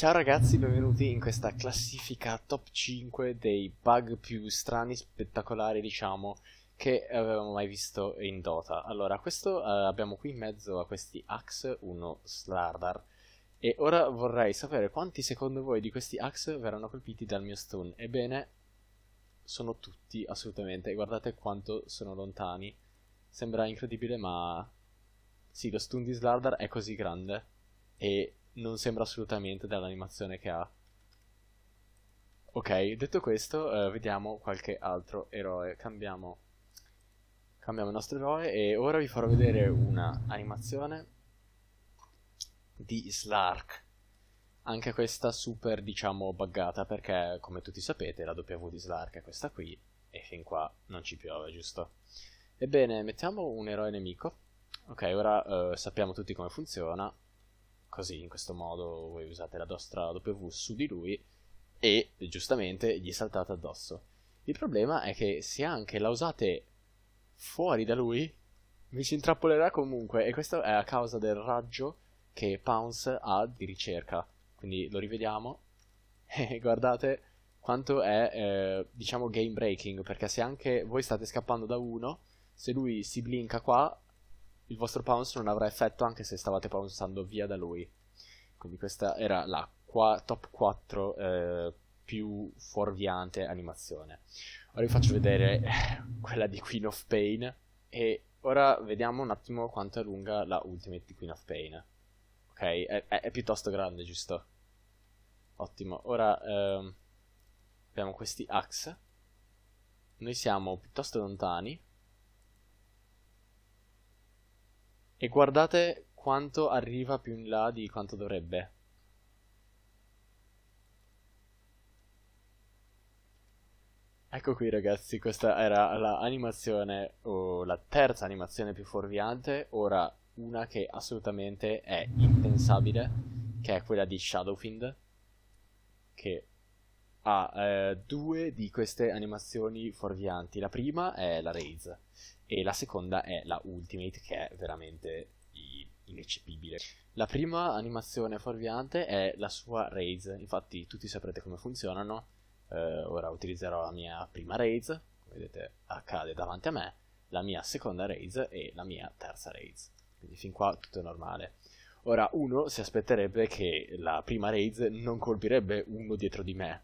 Ciao ragazzi, benvenuti in questa classifica top 5 dei bug più strani, spettacolari, diciamo, che avevamo mai visto in Dota. Allora, questo eh, abbiamo qui in mezzo a questi Axe, uno Slardar, e ora vorrei sapere quanti secondo voi di questi Axe verranno colpiti dal mio stun. Ebbene, sono tutti, assolutamente, guardate quanto sono lontani. Sembra incredibile, ma... Sì, lo stun di Slardar è così grande, e non sembra assolutamente dall'animazione che ha. Ok, detto questo, eh, vediamo qualche altro eroe. Cambiamo, cambiamo il nostro eroe e ora vi farò vedere una animazione di Slark. Anche questa super, diciamo, buggata perché, come tutti sapete, la W di Slark è questa qui e fin qua non ci piove, giusto? Ebbene, mettiamo un eroe nemico. Ok, ora eh, sappiamo tutti come funziona così in questo modo voi usate la vostra W su di lui e giustamente gli saltate addosso. Il problema è che se anche la usate fuori da lui, vi si intrappolerà comunque e questo è a causa del raggio che Pounce ha di ricerca. Quindi lo rivediamo e eh, guardate quanto è eh, diciamo game breaking perché se anche voi state scappando da uno, se lui si blinca qua il vostro pounce non avrà effetto anche se stavate pounsando via da lui. Quindi questa era la qua, top 4 eh, più fuorviante animazione. Ora vi faccio vedere eh, quella di Queen of Pain e ora vediamo un attimo quanto è lunga la Ultimate di Queen of Pain. Ok, è, è, è piuttosto grande, giusto? Ottimo, ora ehm, abbiamo questi axe. Noi siamo piuttosto lontani, E guardate quanto arriva più in là di quanto dovrebbe. Ecco qui ragazzi, questa era l'animazione, la o la terza animazione più fuorviante, ora una che assolutamente è impensabile, che è quella di Shadowfind, che ha eh, due di queste animazioni fuorvianti. La prima è la Raze e la seconda è la Ultimate che è veramente ineccepibile. La prima animazione fuorviante è la sua Raze, infatti tutti saprete come funzionano. Eh, ora utilizzerò la mia prima Raze, come vedete accade davanti a me, la mia seconda Raze e la mia terza Raze. Quindi fin qua tutto è normale. Ora, uno si aspetterebbe che la prima Raze non colpirebbe uno dietro di me,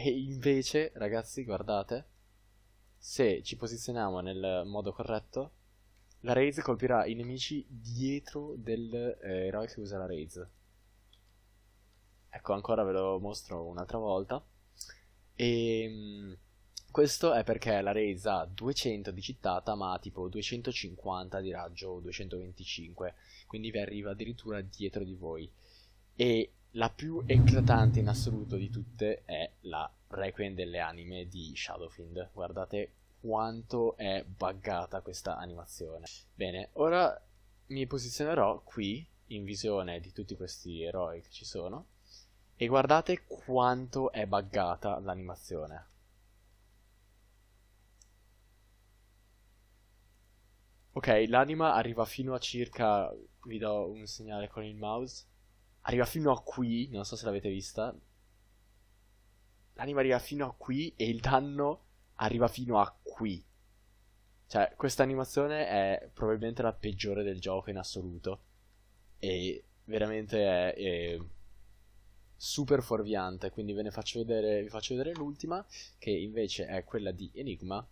e invece, ragazzi, guardate, se ci posizioniamo nel modo corretto, la raise colpirà i nemici dietro del eh, che usa la raise. Ecco, ancora ve lo mostro un'altra volta. E ehm, questo è perché la raise ha 200 di cittata, ma ha tipo 250 di raggio o 225, quindi vi arriva addirittura dietro di voi. E la più eclatante in assoluto di tutte è la Requiem delle anime di Shadowfind. Guardate quanto è buggata questa animazione. Bene, ora mi posizionerò qui in visione di tutti questi eroi che ci sono e guardate quanto è buggata l'animazione. Ok, l'anima arriva fino a circa, vi do un segnale con il mouse, arriva fino a qui, non so se l'avete vista. L'anima arriva fino a qui e il danno arriva fino a qui. Cioè, questa animazione è probabilmente la peggiore del gioco in assoluto. E veramente è, è super fuorviante. Quindi ve ne faccio vedere, vi faccio vedere l'ultima, che invece è quella di Enigma.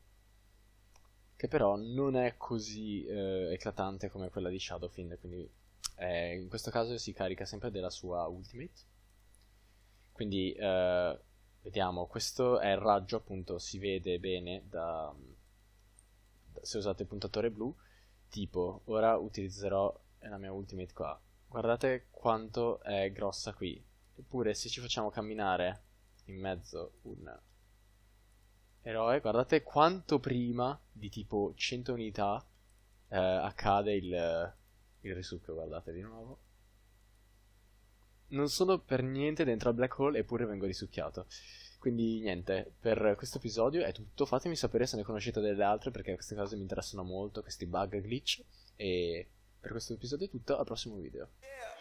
Che però non è così eh, eclatante come quella di Shadowfiend, quindi eh, in questo caso si carica sempre della sua ultimate. Quindi eh, vediamo, questo è il raggio, appunto, si vede bene da, da, se usate il puntatore blu. Tipo, ora utilizzerò la mia ultimate qua. Guardate quanto è grossa qui. Eppure se ci facciamo camminare in mezzo un eroe, guardate quanto prima di tipo 100 unità eh, accade il il risucco, guardate di nuovo. Non sono per niente dentro al black hole eppure vengo risucchiato. Quindi niente, per questo episodio è tutto. Fatemi sapere se ne conoscete delle altre perché queste cose mi interessano molto, questi bug, glitch. E per questo episodio è tutto, al prossimo video. Yeah.